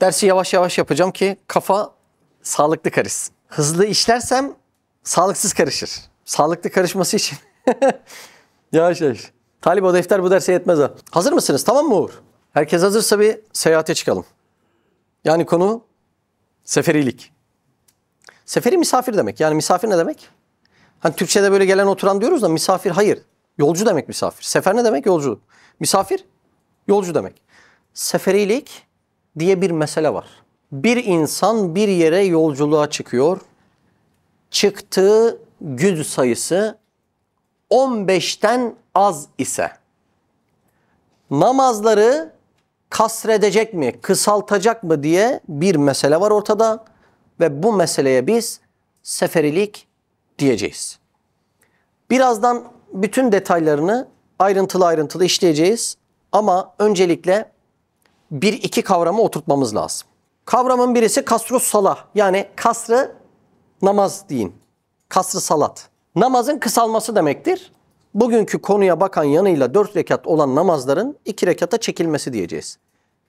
Dersi yavaş yavaş yapacağım ki kafa sağlıklı karışsın. Hızlı işlersem sağlıksız karışır. Sağlıklı karışması için yavaş yavaş. Şey, talip o defter bu derse yetmez ha. Hazır mısınız? Tamam mı Uğur? Herkes hazırsa bir seyahate çıkalım. Yani konu seferilik. Seferi misafir demek. Yani misafir ne demek? Hani Türkçe'de böyle gelen oturan diyoruz da misafir hayır. Yolcu demek misafir. Sefer ne demek? Yolcu. Misafir yolcu demek. Seferilik diye bir mesele var. Bir insan bir yere yolculuğa çıkıyor. Çıktığı gün sayısı 15'ten az ise namazları kasredecek mi, kısaltacak mı diye bir mesele var ortada ve bu meseleye biz seferilik diyeceğiz. Birazdan bütün detaylarını ayrıntılı ayrıntılı işleyeceğiz ama öncelikle bir iki kavramı oturtmamız lazım. Kavramın birisi kasru salah yani kasrı namaz deyin. Kasrı salat. Namazın kısalması demektir. Bugünkü konuya bakan yanıyla dört rekat olan namazların iki rekata çekilmesi diyeceğiz.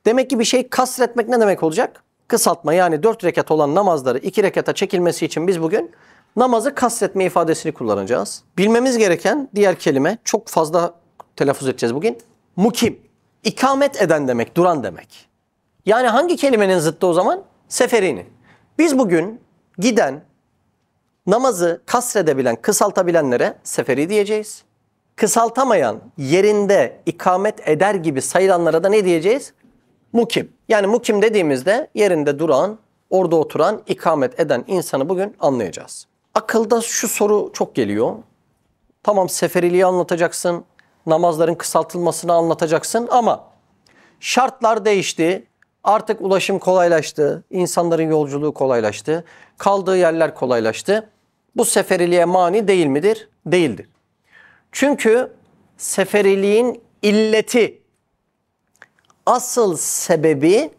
Demek ki bir şey kasretmek ne demek olacak? Kısaltma yani dört rekat olan namazları iki rekata çekilmesi için biz bugün namazı kasretme ifadesini kullanacağız. Bilmemiz gereken diğer kelime çok fazla telaffuz edeceğiz bugün. Mukim ikamet eden demek, duran demek. Yani hangi kelimenin zıttı o zaman? Seferini. Biz bugün giden, namazı kasredebilen, kısaltabilenlere seferi diyeceğiz. Kısaltamayan, yerinde ikamet eder gibi sayılanlara da ne diyeceğiz? Mukim. Yani mukim dediğimizde yerinde duran, orada oturan, ikamet eden insanı bugün anlayacağız. Akılda şu soru çok geliyor. Tamam seferiliği anlatacaksın, namazların kısaltılmasını anlatacaksın ama şartlar değişti. Artık ulaşım kolaylaştı, insanların yolculuğu kolaylaştı, kaldığı yerler kolaylaştı. Bu seferiliğe mani değil midir? Değildir. Çünkü seferiliğin illeti, asıl sebebi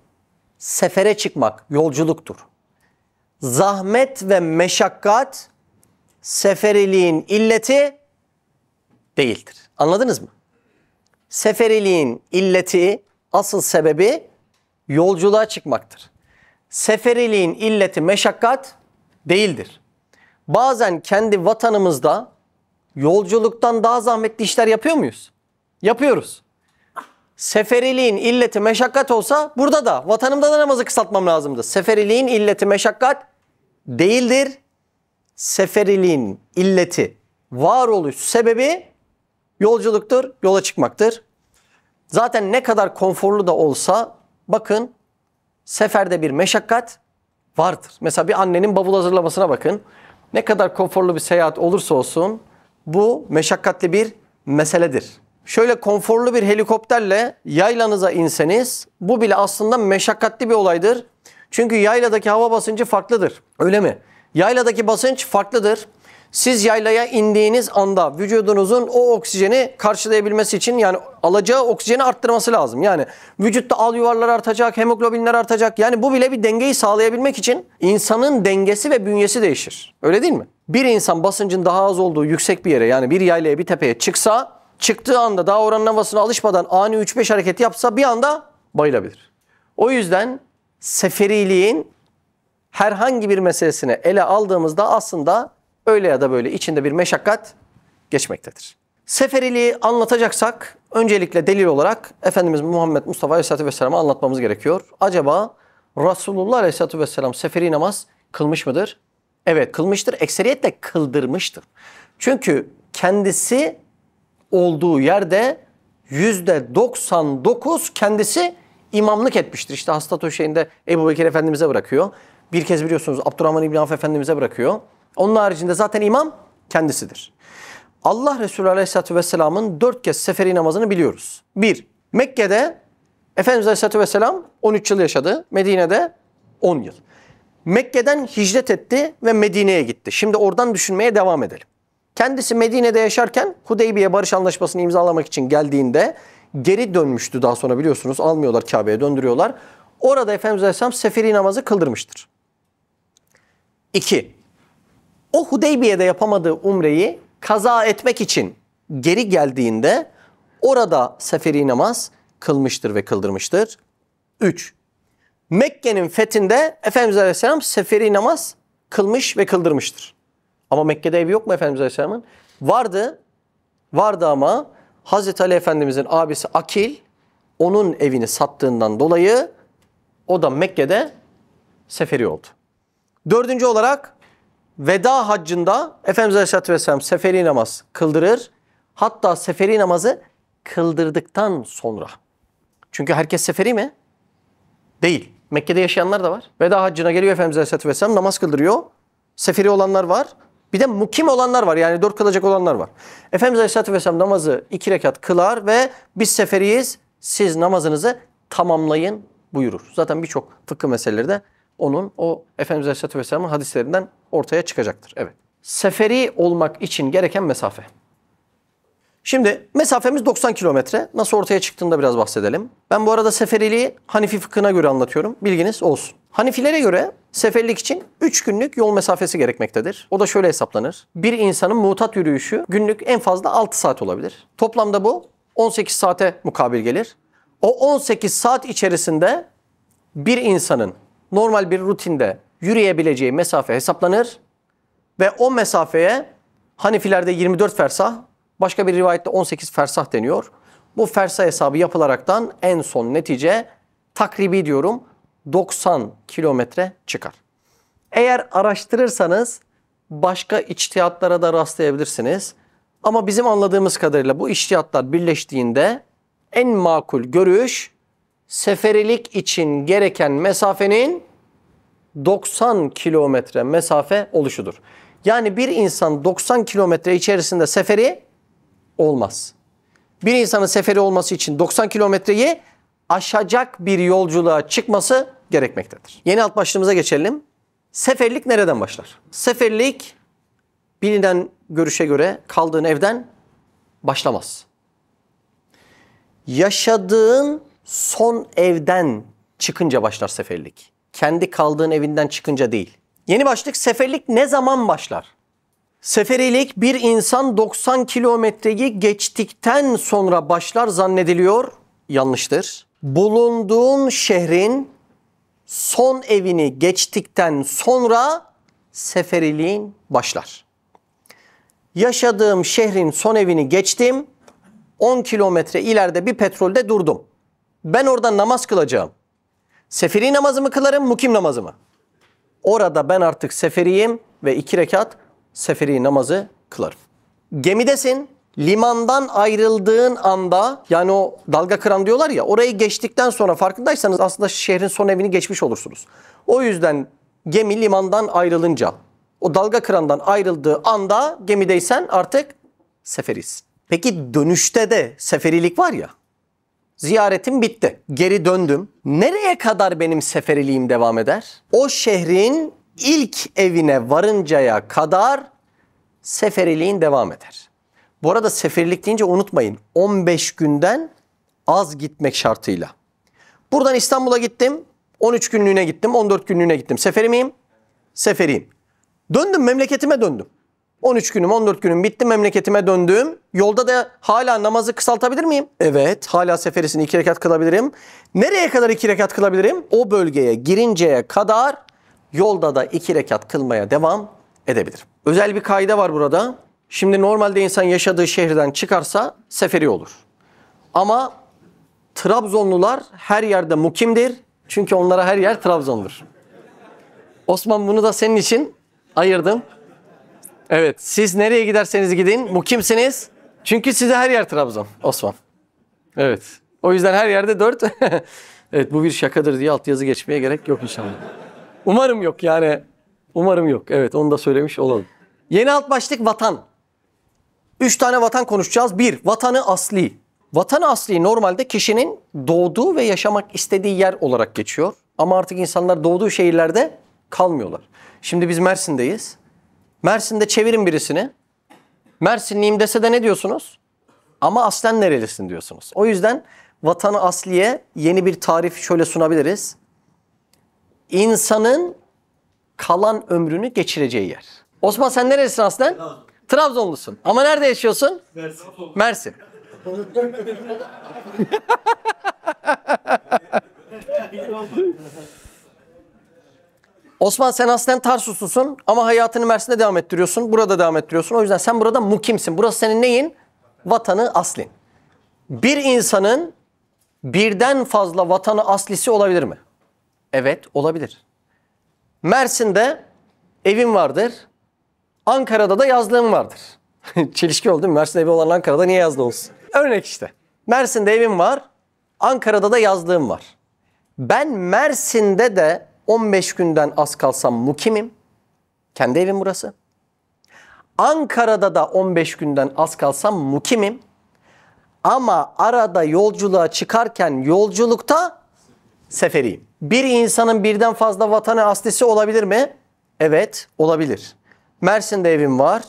sefere çıkmak, yolculuktur. Zahmet ve meşakkat seferiliğin illeti değildir. Anladınız mı? Seferiliğin illeti, asıl sebebi yolculuğa çıkmaktır. Seferiliğin illeti meşakkat değildir. Bazen kendi vatanımızda yolculuktan daha zahmetli işler yapıyor muyuz? Yapıyoruz. Seferiliğin illeti meşakkat olsa burada da vatanımda da namazı kısaltmam lazımdı. Seferiliğin illeti meşakkat değildir. Seferiliğin illeti varoluş sebebi Yolculuktur, yola çıkmaktır. Zaten ne kadar konforlu da olsa bakın seferde bir meşakkat vardır. Mesela bir annenin bavul hazırlamasına bakın. Ne kadar konforlu bir seyahat olursa olsun bu meşakkatli bir meseledir. Şöyle konforlu bir helikopterle yaylanıza inseniz bu bile aslında meşakkatli bir olaydır. Çünkü yayladaki hava basıncı farklıdır. Öyle mi? Yayladaki basınç farklıdır siz yaylaya indiğiniz anda vücudunuzun o oksijeni karşılayabilmesi için yani alacağı oksijeni arttırması lazım. Yani vücutta al yuvarlar artacak, hemoglobinler artacak. Yani bu bile bir dengeyi sağlayabilmek için insanın dengesi ve bünyesi değişir. Öyle değil mi? Bir insan basıncın daha az olduğu yüksek bir yere yani bir yaylaya bir tepeye çıksa çıktığı anda daha oranın havasına alışmadan ani 3-5 hareket yapsa bir anda bayılabilir. O yüzden seferiliğin herhangi bir meselesine ele aldığımızda aslında öyle ya da böyle içinde bir meşakkat geçmektedir. Seferiliği anlatacaksak öncelikle delil olarak Efendimiz Muhammed Mustafa Aleyhisselatü Vesselam'ı anlatmamız gerekiyor. Acaba Resulullah Aleyhisselatü Vesselam seferi namaz kılmış mıdır? Evet kılmıştır. Ekseriyetle kıldırmıştır. Çünkü kendisi olduğu yerde yüzde 99 kendisi imamlık etmiştir. İşte hasta döşeğinde Ebu Bekir Efendimiz'e bırakıyor. Bir kez biliyorsunuz Abdurrahman İbni Avf Efendimiz'e bırakıyor. Onun haricinde zaten imam kendisidir. Allah Resulü Aleyhisselatü Vesselam'ın dört kez seferi namazını biliyoruz. Bir, Mekke'de Efendimiz Aleyhisselatü Vesselam 13 yıl yaşadı. Medine'de 10 yıl. Mekke'den hicret etti ve Medine'ye gitti. Şimdi oradan düşünmeye devam edelim. Kendisi Medine'de yaşarken Hudeybiye Barış Anlaşması'nı imzalamak için geldiğinde geri dönmüştü daha sonra biliyorsunuz. Almıyorlar Kabe'ye döndürüyorlar. Orada Efendimiz Aleyhisselam seferi namazı kıldırmıştır. İki, o Hudeybiye'de yapamadığı umreyi kaza etmek için geri geldiğinde orada seferi namaz kılmıştır ve kıldırmıştır. 3. Mekke'nin fethinde Efendimiz Aleyhisselam seferi namaz kılmış ve kıldırmıştır. Ama Mekke'de evi yok mu Efendimiz Aleyhisselam'ın? Vardı. Vardı ama Hazreti Ali Efendimizin abisi Akil onun evini sattığından dolayı o da Mekke'de seferi oldu. Dördüncü olarak veda haccında Efendimiz Aleyhisselatü Vesselam seferi namaz kıldırır. Hatta seferi namazı kıldırdıktan sonra. Çünkü herkes seferi mi? Değil. Mekke'de yaşayanlar da var. Veda haccına geliyor Efendimiz Aleyhisselatü Vesselam namaz kıldırıyor. Seferi olanlar var. Bir de mukim olanlar var yani dört kılacak olanlar var. Efendimiz Aleyhisselatü Vesselam namazı iki rekat kılar ve biz seferiyiz siz namazınızı tamamlayın buyurur. Zaten birçok fıkıh meseleleri de onun o Efendimiz Aleyhisselatü Vesselam'ın hadislerinden ortaya çıkacaktır. Evet. Seferi olmak için gereken mesafe. Şimdi mesafemiz 90 kilometre. Nasıl ortaya çıktığında biraz bahsedelim. Ben bu arada seferiliği Hanifi fıkhına göre anlatıyorum. Bilginiz olsun. Hanifilere göre seferlik için 3 günlük yol mesafesi gerekmektedir. O da şöyle hesaplanır. Bir insanın mutat yürüyüşü günlük en fazla 6 saat olabilir. Toplamda bu 18 saate mukabil gelir. O 18 saat içerisinde bir insanın normal bir rutinde yürüyebileceği mesafe hesaplanır ve o mesafeye Hanefilerde 24 fersah, başka bir rivayette 18 fersah deniyor. Bu fersah hesabı yapılaraktan en son netice takribi diyorum 90 kilometre çıkar. Eğer araştırırsanız başka içtihatlara da rastlayabilirsiniz. Ama bizim anladığımız kadarıyla bu içtihatlar birleştiğinde en makul görüş seferilik için gereken mesafenin 90 kilometre mesafe oluşudur. Yani bir insan 90 kilometre içerisinde seferi olmaz. Bir insanın seferi olması için 90 kilometreyi aşacak bir yolculuğa çıkması gerekmektedir. Yeni alt başlığımıza geçelim. Seferlik nereden başlar? Seferlik bilinen görüşe göre kaldığın evden başlamaz. Yaşadığın son evden çıkınca başlar seferlik kendi kaldığın evinden çıkınca değil. Yeni başlık seferlik ne zaman başlar? Seferilik bir insan 90 kilometreyi geçtikten sonra başlar zannediliyor. Yanlıştır. Bulunduğun şehrin son evini geçtikten sonra seferiliğin başlar. Yaşadığım şehrin son evini geçtim. 10 kilometre ileride bir petrolde durdum. Ben orada namaz kılacağım. Seferi namazımı kılarım, mukim namazımı. Orada ben artık seferiyim ve iki rekat seferi namazı kılarım. Gemidesin, limandan ayrıldığın anda yani o dalga kıran diyorlar ya orayı geçtikten sonra farkındaysanız aslında şehrin son evini geçmiş olursunuz. O yüzden gemi limandan ayrılınca o dalga kırandan ayrıldığı anda gemideysen artık seferisin. Peki dönüşte de seferilik var ya Ziyaretim bitti. Geri döndüm. Nereye kadar benim seferiliğim devam eder? O şehrin ilk evine varıncaya kadar seferiliğin devam eder. Bu arada seferlik deyince unutmayın 15 günden az gitmek şartıyla. Buradan İstanbul'a gittim. 13 günlüğüne gittim, 14 günlüğüne gittim. Seferi miyim? Seferiyim. Döndüm memleketime döndüm. 13 günüm 14 günüm bitti memleketime döndüm. yolda da hala namazı kısaltabilir miyim? Evet hala seferisini iki rekat kılabilirim. Nereye kadar iki rekat kılabilirim? O bölgeye girinceye kadar yolda da iki rekat kılmaya devam edebilirim. Özel bir kaide var burada. Şimdi normalde insan yaşadığı şehirden çıkarsa seferi olur. Ama Trabzonlular her yerde mukimdir. Çünkü onlara her yer Trabzon'dur. Osman bunu da senin için ayırdım. Evet siz nereye giderseniz gidin mukimsiniz. Çünkü size her yer Trabzon Osman. Evet. O yüzden her yerde dört. evet bu bir şakadır diye altyazı geçmeye gerek yok inşallah. Umarım yok yani. Umarım yok. Evet onu da söylemiş olalım. Yeni alt başlık vatan. Üç tane vatan konuşacağız. Bir, vatanı asli. Vatanı asli normalde kişinin doğduğu ve yaşamak istediği yer olarak geçiyor. Ama artık insanlar doğduğu şehirlerde kalmıyorlar. Şimdi biz Mersin'deyiz. Mersin'de çevirin birisini. Mersinliyim dese de ne diyorsunuz? Ama aslen nerelisin diyorsunuz. O yüzden vatanı asliye yeni bir tarif şöyle sunabiliriz. İnsanın kalan ömrünü geçireceği yer. Osman sen nerelisin aslen? Trabzon. Trabzonlusun. Ama nerede yaşıyorsun? Mersin. Mersin. Osman sen aslen Tarsuslusun ama hayatını Mersin'de devam ettiriyorsun. Burada devam ettiriyorsun. O yüzden sen burada mukimsin. Burası senin neyin? Vatanı aslin. Bir insanın birden fazla vatanı aslisi olabilir mi? Evet olabilir. Mersin'de evim vardır. Ankara'da da yazlığım vardır. Çelişki oldu değil mi? Mersin'de evi olan Ankara'da niye yazlı olsun? Örnek işte. Mersin'de evim var. Ankara'da da yazlığım var. Ben Mersin'de de 15 günden az kalsam mukimim. Kendi evim burası. Ankara'da da 15 günden az kalsam mukimim. Ama arada yolculuğa çıkarken yolculukta seferiyim. Bir insanın birden fazla vatanı astesi olabilir mi? Evet olabilir. Mersin'de evim var.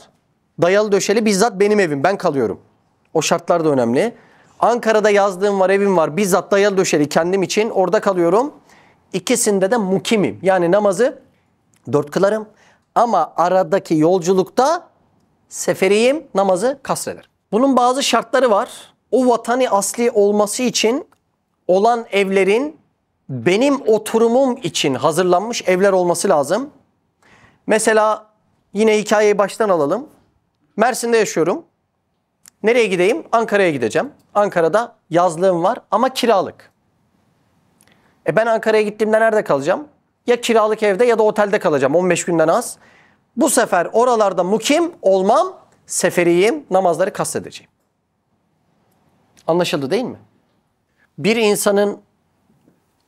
Dayalı döşeli bizzat benim evim. Ben kalıyorum. O şartlar da önemli. Ankara'da yazdığım var, evim var. Bizzat dayalı döşeli kendim için. Orada kalıyorum. İkisinde de mukimim. Yani namazı dört kılarım. Ama aradaki yolculukta seferiyim namazı kasreder. Bunun bazı şartları var. O vatani asli olması için olan evlerin benim oturumum için hazırlanmış evler olması lazım. Mesela yine hikayeyi baştan alalım. Mersin'de yaşıyorum. Nereye gideyim? Ankara'ya gideceğim. Ankara'da yazlığım var ama kiralık. E ben Ankara'ya gittiğimde nerede kalacağım? Ya kiralık evde ya da otelde kalacağım 15 günden az. Bu sefer oralarda mukim olmam, seferiyim, namazları kastedeceğim. Anlaşıldı değil mi? Bir insanın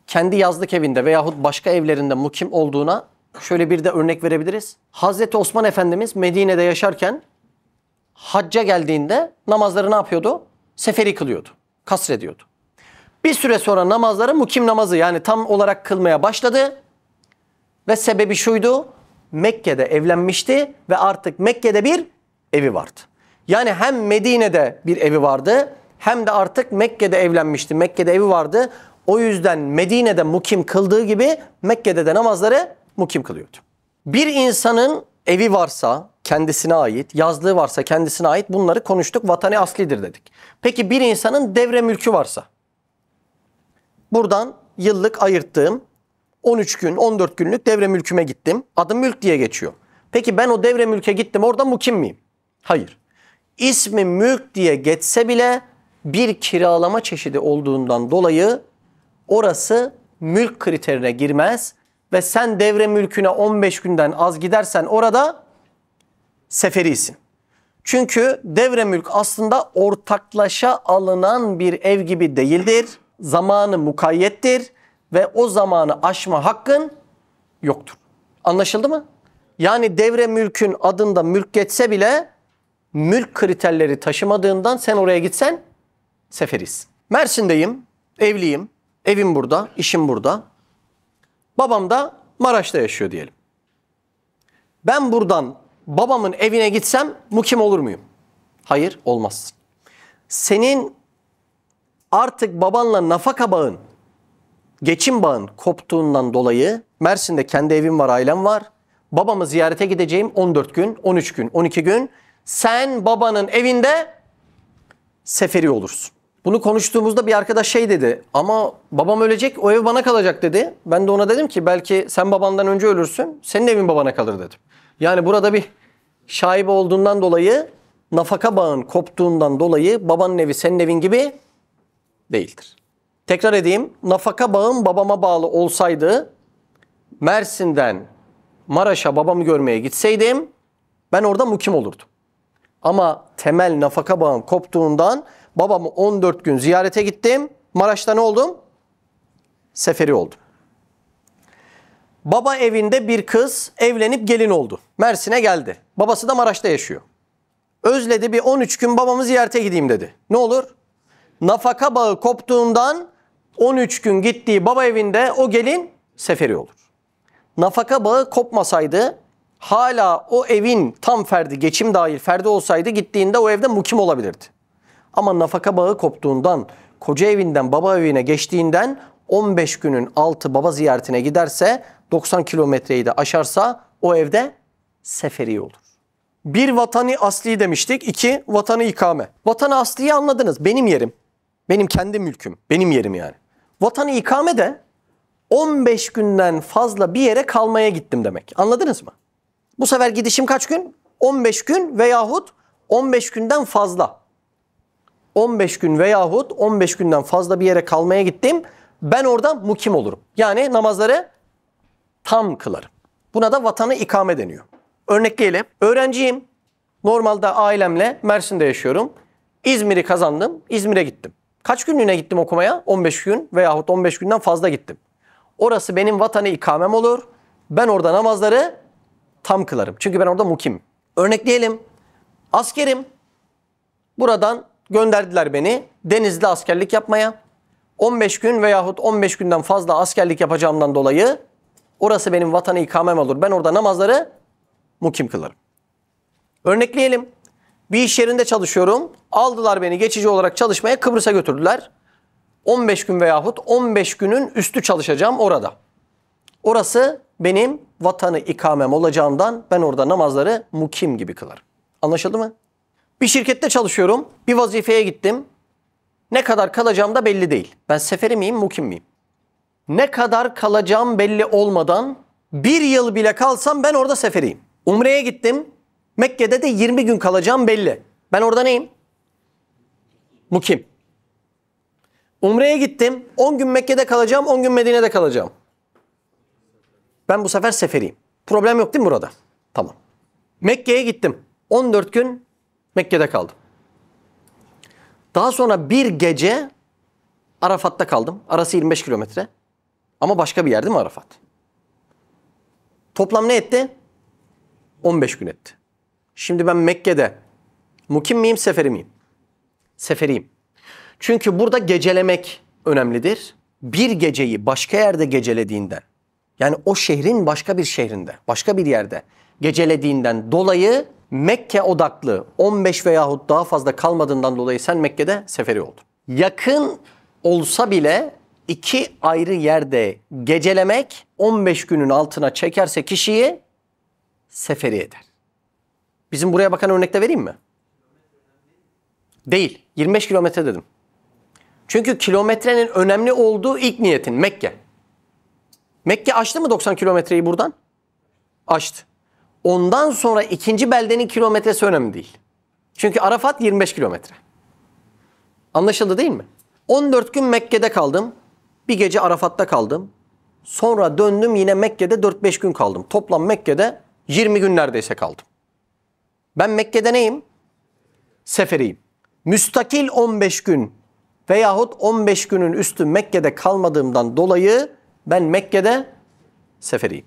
kendi yazlık evinde veyahut başka evlerinde mukim olduğuna şöyle bir de örnek verebiliriz. Hazreti Osman Efendimiz Medine'de yaşarken hacca geldiğinde namazları ne yapıyordu? Seferi kılıyordu, kasrediyordu. Bir süre sonra namazları mukim namazı yani tam olarak kılmaya başladı. Ve sebebi şuydu. Mekke'de evlenmişti ve artık Mekke'de bir evi vardı. Yani hem Medine'de bir evi vardı hem de artık Mekke'de evlenmişti. Mekke'de evi vardı. O yüzden Medine'de mukim kıldığı gibi Mekke'de de namazları mukim kılıyordu. Bir insanın evi varsa kendisine ait, yazlığı varsa kendisine ait bunları konuştuk. Vatani aslidir dedik. Peki bir insanın devre mülkü varsa Buradan yıllık ayırttığım 13 gün, 14 günlük devre mülküme gittim. Adım mülk diye geçiyor. Peki ben o devre mülke gittim orada mukim miyim? Hayır. İsmi mülk diye geçse bile bir kiralama çeşidi olduğundan dolayı orası mülk kriterine girmez ve sen devre mülküne 15 günden az gidersen orada seferisin. Çünkü devre mülk aslında ortaklaşa alınan bir ev gibi değildir zamanı mukayyettir ve o zamanı aşma hakkın yoktur. Anlaşıldı mı? Yani devre mülkün adında mülk geçse bile mülk kriterleri taşımadığından sen oraya gitsen seferiz. Mersin'deyim, evliyim, evim burada, işim burada. Babam da Maraş'ta yaşıyor diyelim. Ben buradan babamın evine gitsem mukim olur muyum? Hayır, olmazsın. Senin artık babanla nafaka bağın, geçim bağın koptuğundan dolayı Mersin'de kendi evim var, ailem var. Babamı ziyarete gideceğim 14 gün, 13 gün, 12 gün. Sen babanın evinde seferi olursun. Bunu konuştuğumuzda bir arkadaş şey dedi ama babam ölecek o ev bana kalacak dedi. Ben de ona dedim ki belki sen babandan önce ölürsün senin evin babana kalır dedim. Yani burada bir şaibe olduğundan dolayı nafaka bağın koptuğundan dolayı babanın evi senin evin gibi değildir. Tekrar edeyim. Nafaka bağım babama bağlı olsaydı Mersin'den Maraş'a babamı görmeye gitseydim ben orada mukim olurdum. Ama temel nafaka bağım koptuğundan babamı 14 gün ziyarete gittim. Maraş'ta ne oldum? Seferi oldum. Baba evinde bir kız evlenip gelin oldu. Mersin'e geldi. Babası da Maraş'ta yaşıyor. Özledi bir 13 gün babamı ziyarete gideyim dedi. Ne olur? nafaka bağı koptuğundan 13 gün gittiği baba evinde o gelin seferi olur. Nafaka bağı kopmasaydı hala o evin tam ferdi, geçim dahil ferdi olsaydı gittiğinde o evde mukim olabilirdi. Ama nafaka bağı koptuğundan, koca evinden baba evine geçtiğinden 15 günün altı baba ziyaretine giderse 90 kilometreyi de aşarsa o evde seferi olur. Bir vatanı asli demiştik. iki vatanı ikame. Vatanı asliyi anladınız. Benim yerim. Benim kendi mülküm, benim yerim yani. Vatanı ikame de 15 günden fazla bir yere kalmaya gittim demek. Anladınız mı? Bu sefer gidişim kaç gün? 15 gün veyahut 15 günden fazla. 15 gün veyahut 15 günden fazla bir yere kalmaya gittim. Ben orada mukim olurum. Yani namazları tam kılarım. Buna da vatanı ikame deniyor. Örnekleyelim. Öğrenciyim. Normalde ailemle Mersin'de yaşıyorum. İzmir'i kazandım. İzmir'e gittim. Kaç günlüğüne gittim okumaya? 15 gün veyahut 15 günden fazla gittim. Orası benim vatanı ikamem olur. Ben orada namazları tam kılarım. Çünkü ben orada mukim. Örnekleyelim. Askerim. Buradan gönderdiler beni Denizli askerlik yapmaya. 15 gün veyahut 15 günden fazla askerlik yapacağımdan dolayı orası benim vatanı ikamem olur. Ben orada namazları mukim kılarım. Örnekleyelim. Bir iş yerinde çalışıyorum. Aldılar beni geçici olarak çalışmaya Kıbrıs'a götürdüler. 15 gün veyahut 15 günün üstü çalışacağım orada. Orası benim vatanı ikamem olacağından ben orada namazları mukim gibi kılarım. Anlaşıldı mı? Bir şirkette çalışıyorum. Bir vazifeye gittim. Ne kadar kalacağım da belli değil. Ben seferi miyim, mukim miyim? Ne kadar kalacağım belli olmadan bir yıl bile kalsam ben orada seferiyim. Umre'ye gittim. Mekke'de de 20 gün kalacağım belli. Ben orada neyim? Mukim. Umre'ye gittim. 10 gün Mekke'de kalacağım, 10 gün Medine'de kalacağım. Ben bu sefer seferiyim. Problem yok değil mi burada? Tamam. Mekke'ye gittim. 14 gün Mekke'de kaldım. Daha sonra bir gece Arafat'ta kaldım. Arası 25 kilometre. Ama başka bir yer değil mi Arafat? Toplam ne etti? 15 gün etti. Şimdi ben Mekke'de mukim miyim, seferi miyim? Seferiyim. Çünkü burada gecelemek önemlidir. Bir geceyi başka yerde gecelediğinden, yani o şehrin başka bir şehrinde, başka bir yerde gecelediğinden dolayı Mekke odaklı 15 veyahut daha fazla kalmadığından dolayı sen Mekke'de seferi oldun. Yakın olsa bile iki ayrı yerde gecelemek 15 günün altına çekerse kişiyi seferi eder. Bizim buraya bakan örnekte vereyim mi? Değil. 25 kilometre dedim. Çünkü kilometrenin önemli olduğu ilk niyetin Mekke. Mekke açtı mı 90 kilometreyi buradan? Açtı. Ondan sonra ikinci beldenin kilometresi önemli değil. Çünkü Arafat 25 kilometre. Anlaşıldı değil mi? 14 gün Mekke'de kaldım. Bir gece Arafat'ta kaldım. Sonra döndüm yine Mekke'de 4-5 gün kaldım. Toplam Mekke'de 20 gün neredeyse kaldım. Ben Mekke'de neyim? Seferiyim. Müstakil 15 gün veyahut 15 günün üstü Mekke'de kalmadığımdan dolayı ben Mekke'de seferiyim.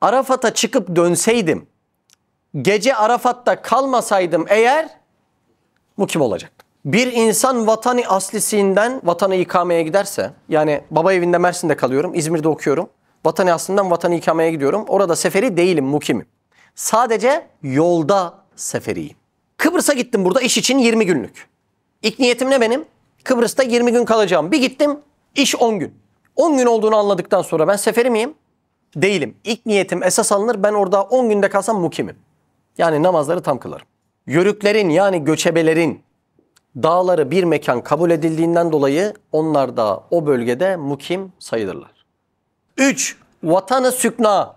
Arafat'a çıkıp dönseydim, gece Arafat'ta kalmasaydım eğer mukim olacaktım. Bir insan vatanı aslisinden vatanı ikameye giderse, yani baba evinde Mersin'de kalıyorum, İzmir'de okuyorum. Vatanı aslından vatanı ikameye gidiyorum. Orada seferi değilim, mukimim. Sadece yolda seferiyim. Kıbrıs'a gittim burada iş için 20 günlük. İlk niyetim ne benim? Kıbrıs'ta 20 gün kalacağım. Bir gittim iş 10 gün. 10 gün olduğunu anladıktan sonra ben seferi miyim? Değilim. İlk niyetim esas alınır. Ben orada 10 günde kalsam mukimim. Yani namazları tam kılarım. Yörüklerin yani göçebelerin dağları bir mekan kabul edildiğinden dolayı onlar da o bölgede mukim sayılırlar. 3. Vatanı sükna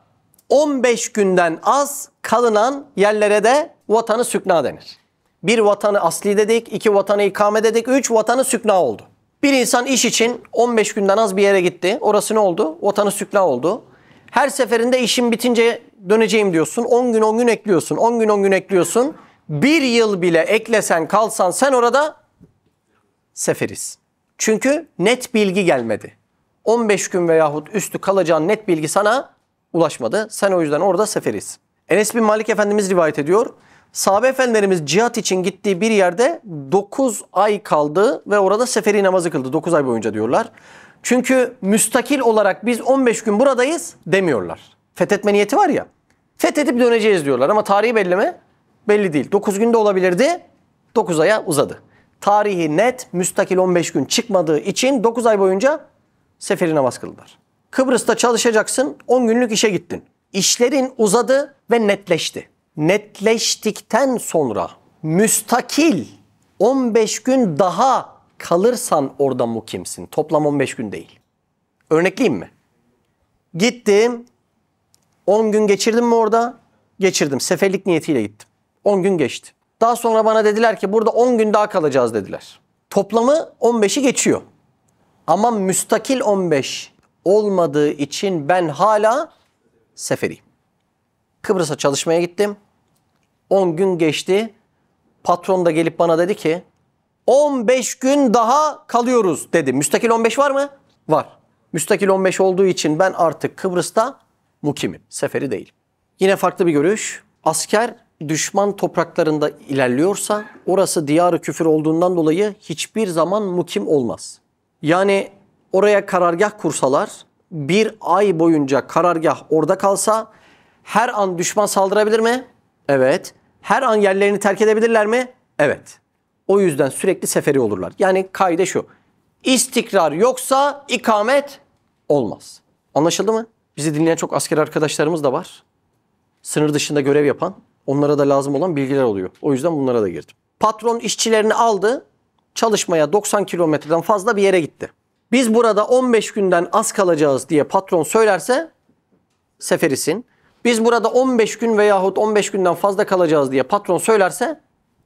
15 günden az kalınan yerlere de vatanı sükna denir. Bir vatanı asli dedik, iki vatanı ikame dedik, üç vatanı sükna oldu. Bir insan iş için 15 günden az bir yere gitti. Orası ne oldu? Vatanı sükna oldu. Her seferinde işim bitince döneceğim diyorsun. 10 gün 10 gün ekliyorsun. 10 gün 10 gün ekliyorsun. Bir yıl bile eklesen kalsan sen orada seferiz. Çünkü net bilgi gelmedi. 15 gün veyahut üstü kalacağın net bilgi sana ulaşmadı. Sen o yüzden orada seferiz. Enes bin Malik Efendimiz rivayet ediyor. Sahabe efendilerimiz cihat için gittiği bir yerde 9 ay kaldı ve orada seferi namazı kıldı. 9 ay boyunca diyorlar. Çünkü müstakil olarak biz 15 gün buradayız demiyorlar. Fethetme niyeti var ya. Fethedip döneceğiz diyorlar ama tarihi belli mi? Belli değil. 9 günde olabilirdi. 9 aya uzadı. Tarihi net müstakil 15 gün çıkmadığı için 9 ay boyunca seferi namaz kıldılar. Kıbrıs'ta çalışacaksın 10 günlük işe gittin. İşlerin uzadı ve netleşti netleştikten sonra müstakil 15 gün daha kalırsan orada mukimsin. Toplam 15 gün değil. Örnekleyeyim mi? Gittim. 10 gün geçirdim mi orada? Geçirdim. Seferlik niyetiyle gittim. 10 gün geçti. Daha sonra bana dediler ki burada 10 gün daha kalacağız dediler. Toplamı 15'i geçiyor. Ama müstakil 15 olmadığı için ben hala seferiyim. Kıbrıs'a çalışmaya gittim. 10 gün geçti. Patron da gelip bana dedi ki 15 gün daha kalıyoruz dedi. Müstakil 15 var mı? Var. Müstakil 15 olduğu için ben artık Kıbrıs'ta mukimim. Seferi değil. Yine farklı bir görüş. Asker düşman topraklarında ilerliyorsa orası diyarı küfür olduğundan dolayı hiçbir zaman mukim olmaz. Yani oraya karargah kursalar bir ay boyunca karargah orada kalsa her an düşman saldırabilir mi? Evet. Her an yerlerini terk edebilirler mi? Evet. O yüzden sürekli seferi olurlar. Yani kaide şu. İstikrar yoksa ikamet olmaz. Anlaşıldı mı? Bizi dinleyen çok asker arkadaşlarımız da var. Sınır dışında görev yapan. Onlara da lazım olan bilgiler oluyor. O yüzden bunlara da girdim. Patron işçilerini aldı. Çalışmaya 90 kilometreden fazla bir yere gitti. Biz burada 15 günden az kalacağız diye patron söylerse seferisin. Biz burada 15 gün veyahut 15 günden fazla kalacağız diye patron söylerse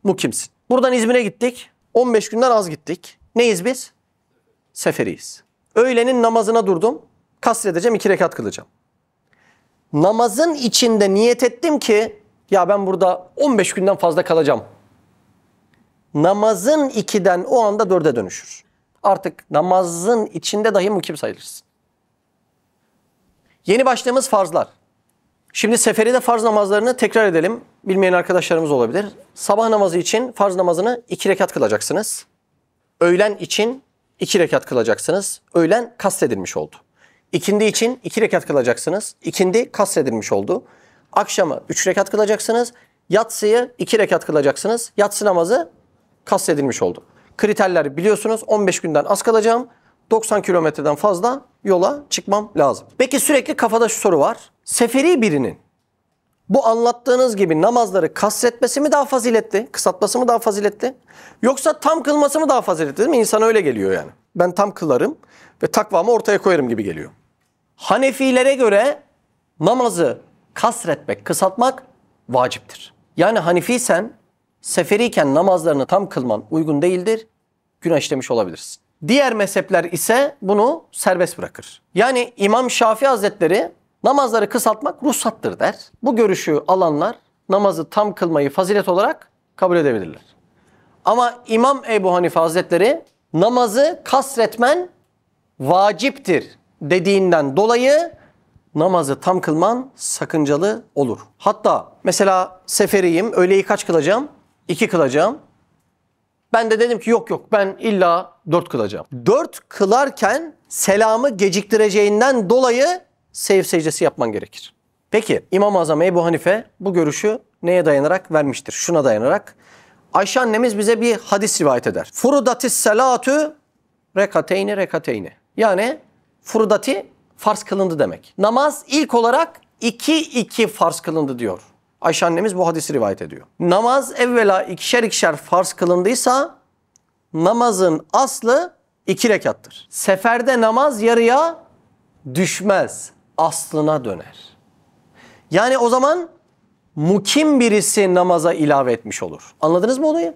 mukimsin. Buradan İzmir'e gittik. 15 günden az gittik. Neyiz biz? Seferiyiz. Öğlenin namazına durdum. Kasredeceğim iki rekat kılacağım. Namazın içinde niyet ettim ki ya ben burada 15 günden fazla kalacağım. Namazın 2'den o anda 4'e dönüşür. Artık namazın içinde dahi mukim sayılırsın. Yeni başlığımız farzlar. Şimdi seferide farz namazlarını tekrar edelim. Bilmeyen arkadaşlarımız olabilir. Sabah namazı için farz namazını iki rekat kılacaksınız. Öğlen için iki rekat kılacaksınız. Öğlen kastedilmiş oldu. İkindi için iki rekat kılacaksınız. İkindi kastedilmiş oldu. Akşama üç rekat kılacaksınız. Yatsıyı iki rekat kılacaksınız. Yatsı namazı kastedilmiş oldu. Kriterler biliyorsunuz 15 günden az kalacağım. 90 kilometreden fazla yola çıkmam lazım. Peki sürekli kafada şu soru var. Seferi birinin bu anlattığınız gibi namazları kasretmesi mi daha faziletli, kısaltması mı daha faziletli? Yoksa tam kılması mı daha faziletli değil mi? İnsana öyle geliyor yani. Ben tam kılarım ve takvamı ortaya koyarım gibi geliyor. Hanefilere göre namazı kasretmek, kısaltmak vaciptir. Yani Hanifi sen seferiyken namazlarını tam kılman uygun değildir, günah işlemiş olabilirsin. Diğer mezhepler ise bunu serbest bırakır. Yani İmam Şafii Hazretleri namazları kısaltmak ruhsattır der. Bu görüşü alanlar namazı tam kılmayı fazilet olarak kabul edebilirler. Ama İmam Ebu Hanife Hazretleri namazı kasretmen vaciptir dediğinden dolayı namazı tam kılman sakıncalı olur. Hatta mesela seferiyim, öğleyi kaç kılacağım? İki kılacağım. Ben de dedim ki yok yok ben illa dört kılacağım. Dört kılarken selamı geciktireceğinden dolayı seyir secdesi yapman gerekir. Peki İmam-ı Azam Ebu Hanife bu görüşü neye dayanarak vermiştir? Şuna dayanarak. Ayşe annemiz bize bir hadis rivayet eder. Furudatis salatu rekateyni rekateyni. Yani furudati farz kılındı demek. Namaz ilk olarak iki iki farz kılındı diyor Ayşe annemiz bu hadisi rivayet ediyor. Namaz evvela ikişer ikişer farz kılındıysa namazın aslı iki rekattır. Seferde namaz yarıya düşmez. Aslına döner. Yani o zaman mukim birisi namaza ilave etmiş olur. Anladınız mı olayı?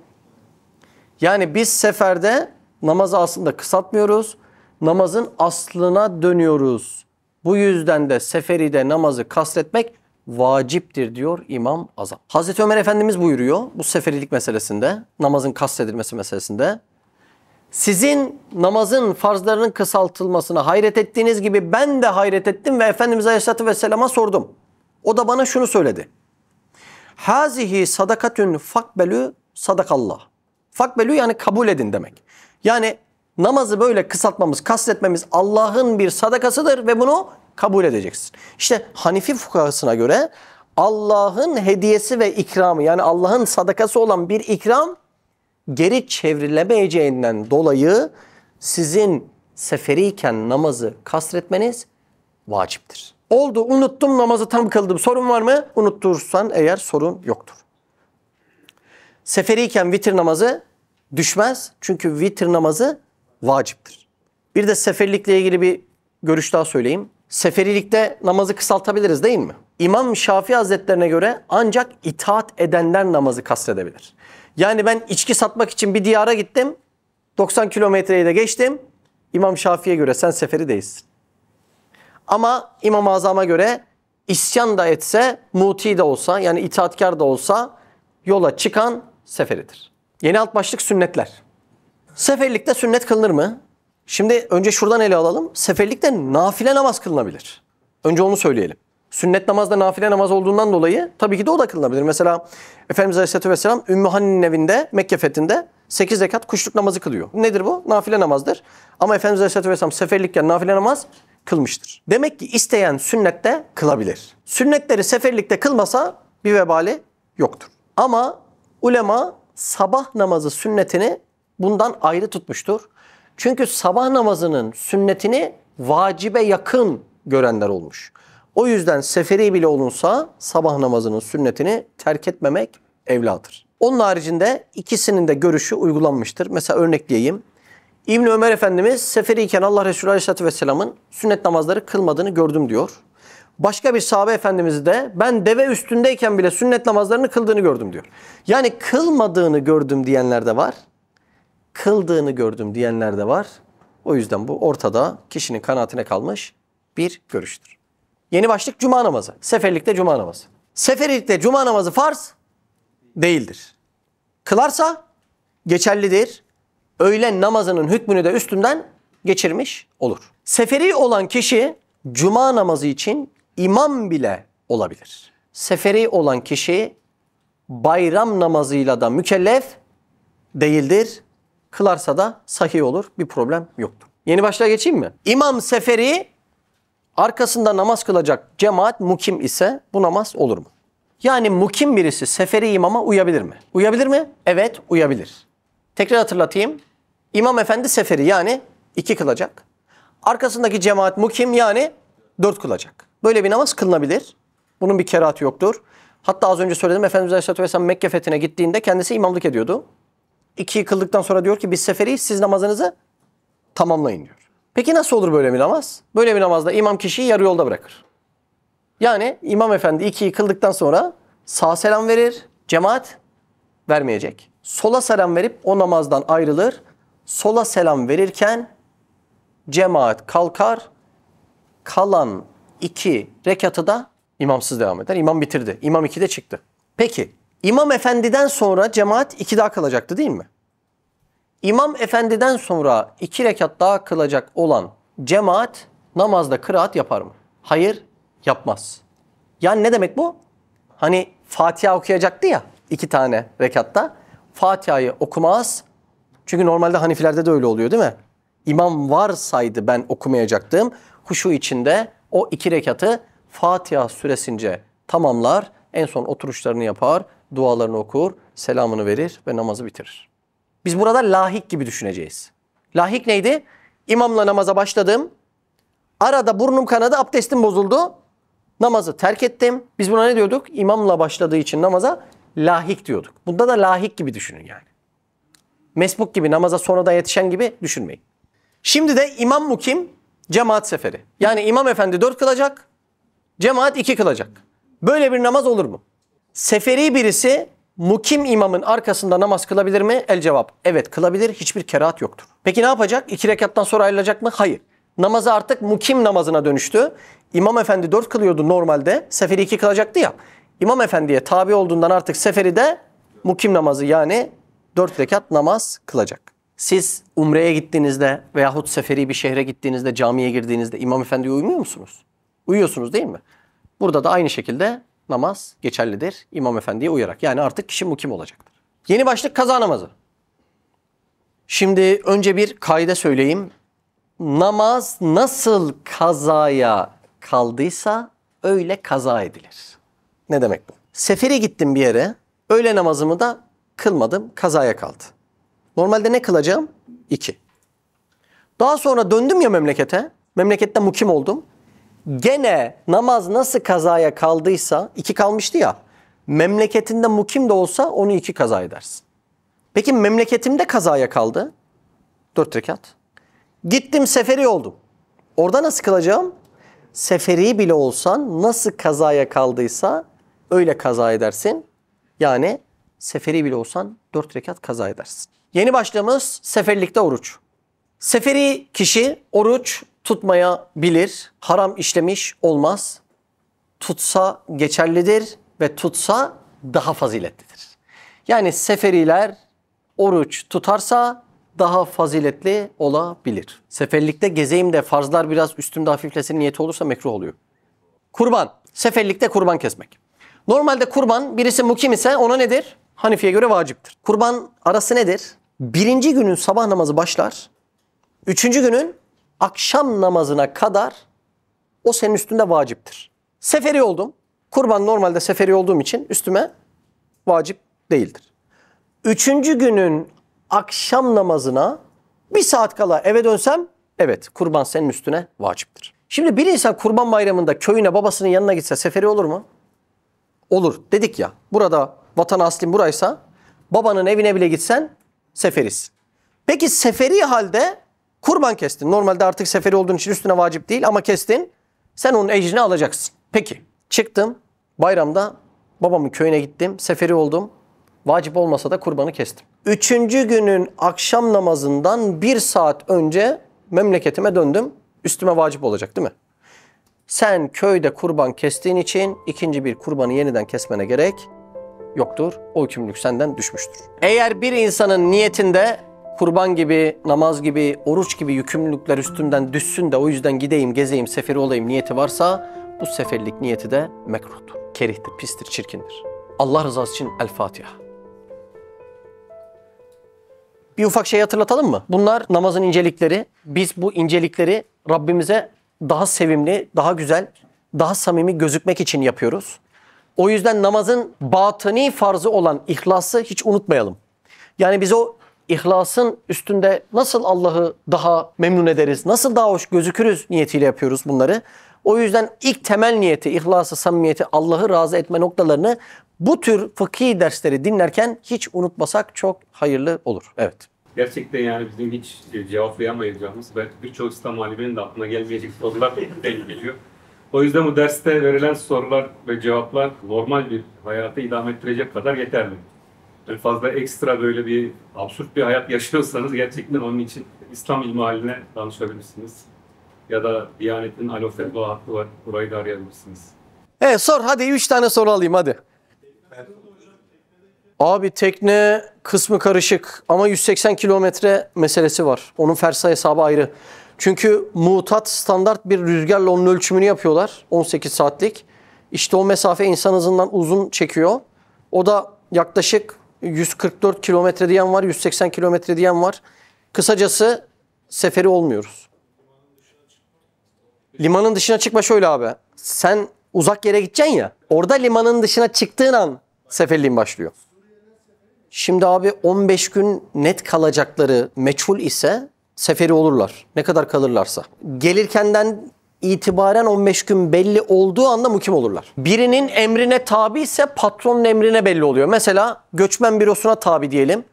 Yani biz seferde namazı aslında kısaltmıyoruz. Namazın aslına dönüyoruz. Bu yüzden de seferi de namazı kastetmek vaciptir diyor İmam Azam. Hazreti Ömer Efendimiz buyuruyor bu seferilik meselesinde, namazın kastedilmesi meselesinde. Sizin namazın farzlarının kısaltılmasına hayret ettiğiniz gibi ben de hayret ettim ve Efendimiz Aleyhisselatü Vesselam'a sordum. O da bana şunu söyledi. Hazihi sadakatün fakbelü sadakallah. Fakbelü yani kabul edin demek. Yani namazı böyle kısaltmamız, kastetmemiz Allah'ın bir sadakasıdır ve bunu kabul edeceksin. İşte Hanifi fukahasına göre Allah'ın hediyesi ve ikramı yani Allah'ın sadakası olan bir ikram geri çevrilemeyeceğinden dolayı sizin seferiyken namazı kasretmeniz vaciptir. Oldu unuttum namazı tam kıldım sorun var mı? Unuttursan eğer sorun yoktur. Seferiyken vitir namazı düşmez çünkü vitir namazı vaciptir. Bir de seferlikle ilgili bir görüş daha söyleyeyim seferilikte namazı kısaltabiliriz değil mi? İmam Şafii Hazretlerine göre ancak itaat edenler namazı kastedebilir. Yani ben içki satmak için bir diyara gittim. 90 kilometreyi de geçtim. İmam Şafii'ye göre sen seferi değilsin. Ama İmam-ı Azam'a göre isyan da etse, muti de olsa yani itaatkar da olsa yola çıkan seferidir. Yeni alt başlık sünnetler. Seferlikte sünnet kılınır mı? Şimdi önce şuradan ele alalım. Seferlikte nafile namaz kılınabilir. Önce onu söyleyelim. Sünnet namazda nafile namaz olduğundan dolayı tabii ki de o da kılınabilir. Mesela Efendimiz Aleyhisselatü Vesselam Ümmü Hani'nin evinde Mekke fethinde 8 rekat kuşluk namazı kılıyor. Nedir bu? Nafile namazdır. Ama Efendimiz Aleyhisselatü Vesselam seferlikken nafile namaz kılmıştır. Demek ki isteyen sünnette kılabilir. Sünnetleri seferlikte kılmasa bir vebali yoktur. Ama ulema sabah namazı sünnetini bundan ayrı tutmuştur. Çünkü sabah namazının sünnetini vacibe yakın görenler olmuş. O yüzden seferi bile olunsa sabah namazının sünnetini terk etmemek evladır. Onun haricinde ikisinin de görüşü uygulanmıştır. Mesela örnekleyeyim. İbn Ömer Efendimiz seferiyken Allah Resulü Aleyhisselatü Vesselam'ın sünnet namazları kılmadığını gördüm diyor. Başka bir sahabe efendimiz de ben deve üstündeyken bile sünnet namazlarını kıldığını gördüm diyor. Yani kılmadığını gördüm diyenler de var kıldığını gördüm diyenler de var. O yüzden bu ortada kişinin kanaatine kalmış bir görüştür. Yeni başlık cuma namazı. Seferlikte cuma namazı. Seferlikte cuma namazı farz değildir. Kılarsa geçerlidir. Öğlen namazının hükmünü de üstünden geçirmiş olur. Seferi olan kişi cuma namazı için imam bile olabilir. Seferi olan kişi bayram namazıyla da mükellef değildir. Kılarsa da sahih olur. Bir problem yoktur. Yeni başlığa geçeyim mi? İmam seferi arkasında namaz kılacak cemaat mukim ise bu namaz olur mu? Yani mukim birisi seferi imama uyabilir mi? Uyabilir mi? Evet uyabilir. Tekrar hatırlatayım. İmam efendi seferi yani iki kılacak. Arkasındaki cemaat mukim yani dört kılacak. Böyle bir namaz kılınabilir. Bunun bir kerahatı yoktur. Hatta az önce söyledim Efendimiz Aleyhisselatü Vesselam Mekke fethine gittiğinde kendisi imamlık ediyordu. İkiyi kıldıktan sonra diyor ki biz seferiyiz siz namazınızı tamamlayın diyor. Peki nasıl olur böyle bir namaz? Böyle bir namazda imam kişiyi yarı yolda bırakır. Yani imam efendi ikiyi kıldıktan sonra sağa selam verir, cemaat vermeyecek. Sola selam verip o namazdan ayrılır. Sola selam verirken cemaat kalkar. Kalan iki rekatı da imamsız devam eder. İmam bitirdi. İmam iki de çıktı. Peki İmam efendiden sonra cemaat iki daha kılacaktı değil mi? İmam efendiden sonra iki rekat daha kılacak olan cemaat namazda kıraat yapar mı? Hayır yapmaz. Yani ne demek bu? Hani Fatiha okuyacaktı ya iki tane rekatta. Fatiha'yı okumaz. Çünkü normalde Hanifilerde de öyle oluyor değil mi? İmam varsaydı ben okumayacaktım. Huşu içinde o iki rekatı Fatiha süresince tamamlar. En son oturuşlarını yapar dualarını okur, selamını verir ve namazı bitirir. Biz burada lahik gibi düşüneceğiz. Lahik neydi? İmamla namaza başladım. Arada burnum kanadı, abdestim bozuldu. Namazı terk ettim. Biz buna ne diyorduk? İmamla başladığı için namaza lahik diyorduk. Bunda da lahik gibi düşünün yani. Mesbuk gibi, namaza sonradan yetişen gibi düşünmeyin. Şimdi de imam mu kim? cemaat seferi. Yani imam efendi dört kılacak, cemaat iki kılacak. Böyle bir namaz olur mu? Seferi birisi mukim imamın arkasında namaz kılabilir mi? El cevap. Evet kılabilir. Hiçbir kerahat yoktur. Peki ne yapacak? İki rekattan sonra ayrılacak mı? Hayır. Namazı artık mukim namazına dönüştü. İmam efendi dört kılıyordu normalde. Seferi iki kılacaktı ya. İmam efendiye tabi olduğundan artık seferi de mukim namazı yani dört rekat namaz kılacak. Siz umreye gittiğinizde veyahut seferi bir şehre gittiğinizde camiye girdiğinizde imam efendiye uymuyor musunuz? Uyuyorsunuz değil mi? Burada da aynı şekilde namaz geçerlidir imam efendiye uyarak. Yani artık kişi mukim olacaktır. Yeni başlık kaza namazı. Şimdi önce bir kaide söyleyeyim. Namaz nasıl kazaya kaldıysa öyle kaza edilir. Ne demek bu? Sefere gittim bir yere. Öğle namazımı da kılmadım. Kazaya kaldı. Normalde ne kılacağım? İki. Daha sonra döndüm ya memlekete. Memlekette mukim oldum gene namaz nasıl kazaya kaldıysa iki kalmıştı ya memleketinde mukim de olsa onu iki kaza edersin. Peki memleketimde kazaya kaldı. Dört rekat. Gittim seferi oldum. Orada nasıl kılacağım? Seferi bile olsan nasıl kazaya kaldıysa öyle kaza edersin. Yani seferi bile olsan dört rekat kaza edersin. Yeni başlığımız seferlikte oruç. Seferi kişi oruç tutmayabilir. Haram işlemiş olmaz. Tutsa geçerlidir ve tutsa daha faziletlidir. Yani seferiler oruç tutarsa daha faziletli olabilir. Seferlikte gezeyim de farzlar biraz üstümde hafiflesin niyeti olursa mekruh oluyor. Kurban. Seferlikte kurban kesmek. Normalde kurban birisi mukim ise ona nedir? Hanifiye göre vaciptir. Kurban arası nedir? Birinci günün sabah namazı başlar. Üçüncü günün akşam namazına kadar o senin üstünde vaciptir. Seferi oldum. Kurban normalde seferi olduğum için üstüme vacip değildir. Üçüncü günün akşam namazına bir saat kala eve dönsem evet kurban senin üstüne vaciptir. Şimdi bir insan kurban bayramında köyüne babasının yanına gitse seferi olur mu? Olur dedik ya burada vatan aslin buraysa babanın evine bile gitsen seferiz. Peki seferi halde Kurban kestin. Normalde artık seferi olduğun için üstüne vacip değil ama kestin. Sen onun ecrini alacaksın. Peki çıktım bayramda babamın köyüne gittim. Seferi oldum. Vacip olmasa da kurbanı kestim. Üçüncü günün akşam namazından bir saat önce memleketime döndüm. Üstüme vacip olacak değil mi? Sen köyde kurban kestiğin için ikinci bir kurbanı yeniden kesmene gerek yoktur. O yükümlülük senden düşmüştür. Eğer bir insanın niyetinde kurban gibi, namaz gibi, oruç gibi yükümlülükler üstümden düşsün de o yüzden gideyim, gezeyim, seferi olayım niyeti varsa bu seferlik niyeti de mekruhtur, kerihtir, pistir, çirkindir. Allah rızası için El Fatiha. Bir ufak şey hatırlatalım mı? Bunlar namazın incelikleri. Biz bu incelikleri Rabbimize daha sevimli, daha güzel, daha samimi gözükmek için yapıyoruz. O yüzden namazın batıni farzı olan ihlası hiç unutmayalım. Yani biz o İhlasın üstünde nasıl Allah'ı daha memnun ederiz, nasıl daha hoş gözükürüz niyetiyle yapıyoruz bunları. O yüzden ilk temel niyeti, ihlası, samimiyeti, Allah'ı razı etme noktalarını bu tür fıkhi dersleri dinlerken hiç unutmasak çok hayırlı olur. Evet. Gerçekten yani bizim hiç e, cevaplayamayacağımız ve birçok İslam aliminin de aklına gelmeyecek sorular denk geliyor. O yüzden bu derste verilen sorular ve cevaplar normal bir hayatı idame ettirecek kadar yeterli yani fazla ekstra böyle bir absürt bir hayat yaşıyorsanız gerçekten onun için İslam ilmi haline danışabilirsiniz. Ya da Diyanet'in alo fetva var. Burayı da arayabilirsiniz. He sor hadi üç tane soru alayım hadi. Abi tekne kısmı karışık ama 180 kilometre meselesi var. Onun fersa hesabı ayrı. Çünkü mutat standart bir rüzgarla onun ölçümünü yapıyorlar. 18 saatlik. İşte o mesafe insan hızından uzun çekiyor. O da yaklaşık 144 kilometre diyen var, 180 kilometre diyen var. Kısacası seferi olmuyoruz. Limanın dışına çıkma şöyle abi. Sen uzak yere gideceksin ya. Orada limanın dışına çıktığın an seferliğin başlıyor. Şimdi abi 15 gün net kalacakları meçhul ise seferi olurlar. Ne kadar kalırlarsa. Gelirkenden itibaren 15 gün belli olduğu anda mukim olurlar. Birinin emrine tabi ise patronun emrine belli oluyor. Mesela göçmen bürosuna tabi diyelim.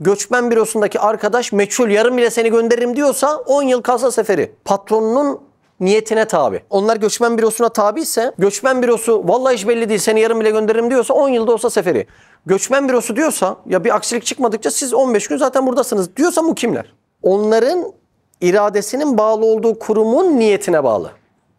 Göçmen bürosundaki arkadaş meçhul yarın bile seni gönderirim diyorsa 10 yıl kalsa seferi. Patronunun niyetine tabi. Onlar göçmen bürosuna tabi ise göçmen bürosu vallahi hiç belli değil seni yarın bile gönderirim diyorsa 10 yılda olsa seferi. Göçmen bürosu diyorsa ya bir aksilik çıkmadıkça siz 15 gün zaten buradasınız diyorsa mukimler. Onların iradesinin bağlı olduğu kurumun niyetine bağlı.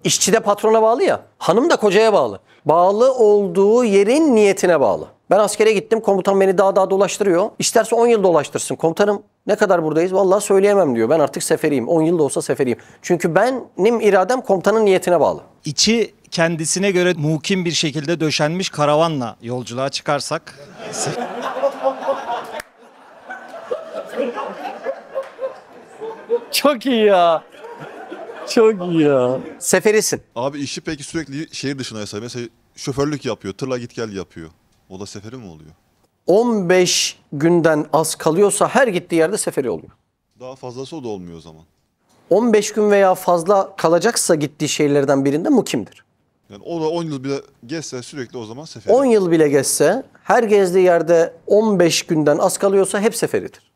İşçi de patrona bağlı ya. Hanım da kocaya bağlı. Bağlı olduğu yerin niyetine bağlı. Ben askere gittim. Komutan beni daha daha dolaştırıyor. İsterse 10 yıl dolaştırsın. Komutanım ne kadar buradayız? Vallahi söyleyemem diyor. Ben artık seferiyim. 10 yıl da olsa seferiyim. Çünkü benim iradem komutanın niyetine bağlı. İçi kendisine göre mukim bir şekilde döşenmiş karavanla yolculuğa çıkarsak. Çok iyi ya. Çok iyi ya. Seferisin. Abi işi peki sürekli şehir dışına mesela, mesela şoförlük yapıyor, tırla git gel yapıyor. O da seferi mi oluyor? 15 günden az kalıyorsa her gittiği yerde seferi oluyor. Daha fazlası o da olmuyor o zaman. 15 gün veya fazla kalacaksa gittiği şehirlerden birinde mukimdir. Yani o da 10 yıl bile gezse sürekli o zaman seferi. 10 yıl bile gezse her gezdiği yerde 15 günden az kalıyorsa hep seferidir.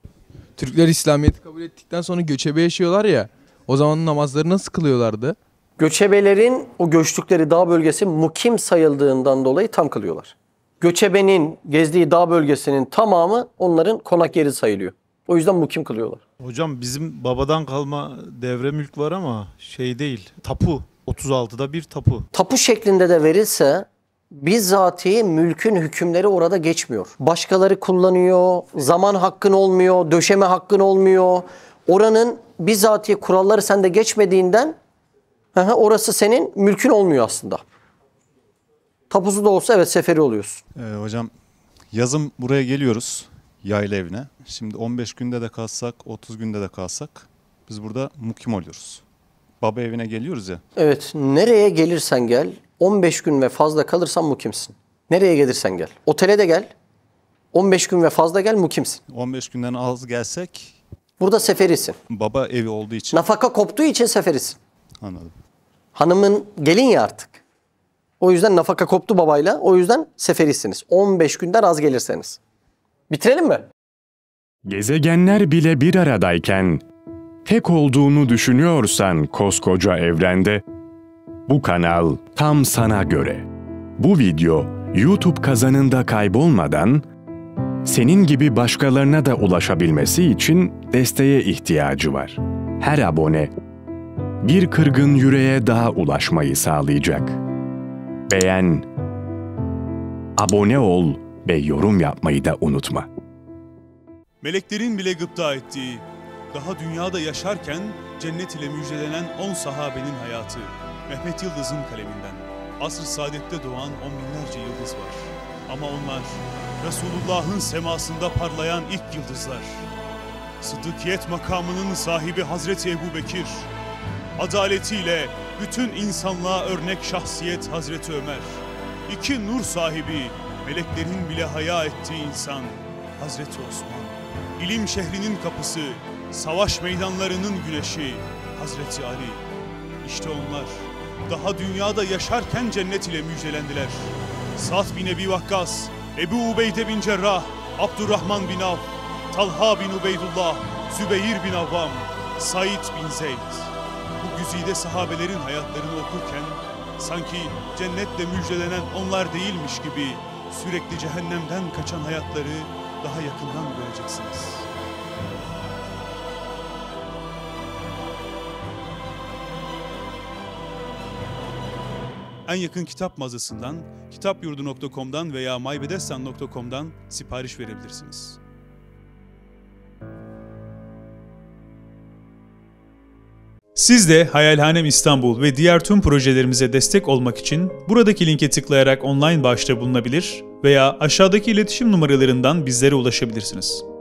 Türkler İslamiyet'i kabul ettikten sonra göçebe yaşıyorlar ya. O zaman namazları nasıl kılıyorlardı? Göçebelerin o göçtükleri dağ bölgesi mukim sayıldığından dolayı tam kılıyorlar. Göçebenin gezdiği dağ bölgesinin tamamı onların konak yeri sayılıyor. O yüzden mukim kılıyorlar. Hocam bizim babadan kalma devre mülk var ama şey değil. Tapu. 36'da bir tapu. Tapu şeklinde de verilse bizzatihi mülkün hükümleri orada geçmiyor. Başkaları kullanıyor, zaman hakkın olmuyor, döşeme hakkın olmuyor, oranın bizatihi kuralları sende geçmediğinden aha, orası senin mülkün olmuyor aslında. Tapusu da olsa evet seferi oluyorsun. Ee, hocam yazım buraya geliyoruz yayla evine. Şimdi 15 günde de kalsak 30 günde de kalsak biz burada mukim oluyoruz. Baba evine geliyoruz ya. Evet nereye gelirsen gel 15 gün ve fazla kalırsan mukimsin. Nereye gelirsen gel. Otele de gel. 15 gün ve fazla gel mukimsin. 15 günden az gelsek Burada seferisin. Baba evi olduğu için. Nafaka koptuğu için seferisin. Anladım. Hanımın gelin ya artık. O yüzden nafaka koptu babayla. O yüzden seferisiniz. 15 günden az gelirseniz. Bitirelim mi? Gezegenler bile bir aradayken tek olduğunu düşünüyorsan koskoca evrende bu kanal tam sana göre. Bu video YouTube kazanında kaybolmadan senin gibi başkalarına da ulaşabilmesi için desteğe ihtiyacı var. Her abone bir kırgın yüreğe daha ulaşmayı sağlayacak. Beğen, abone ol ve yorum yapmayı da unutma. Meleklerin bile gıpta ettiği, daha dünyada yaşarken cennet ile müjdelenen 10 sahabenin hayatı, Mehmet Yıldız'ın kaleminden. Asr-ı saadette doğan on binlerce yıldız var. Ama onlar Resulullah'ın semasında parlayan ilk yıldızlar, Sıdıkiyet makamının sahibi Hazreti Ebu Bekir, adaletiyle bütün insanlığa örnek şahsiyet Hazreti Ömer, iki nur sahibi, meleklerin bile haya ettiği insan Hazreti Osman, ilim şehrinin kapısı, savaş meydanlarının güneşi Hazreti Ali. İşte onlar daha dünyada yaşarken cennet ile müjdelendiler. Sa'd bin Ebi Vakkas, Ebu Ubeyde bin Cerrah, Abdurrahman bin Av, Talha bin Ubeydullah, Zübeyir bin Avvam, Said bin Zeyd. Bu güzide sahabelerin hayatlarını okurken sanki cennetle müjdelenen onlar değilmiş gibi sürekli cehennemden kaçan hayatları daha yakından göreceksiniz.'' En yakın kitap mağazasından, kitapyurdu.com'dan veya maybedestan.com'dan sipariş verebilirsiniz. Siz de Hayalhanem İstanbul ve diğer tüm projelerimize destek olmak için buradaki linke tıklayarak online bağışta bulunabilir veya aşağıdaki iletişim numaralarından bizlere ulaşabilirsiniz.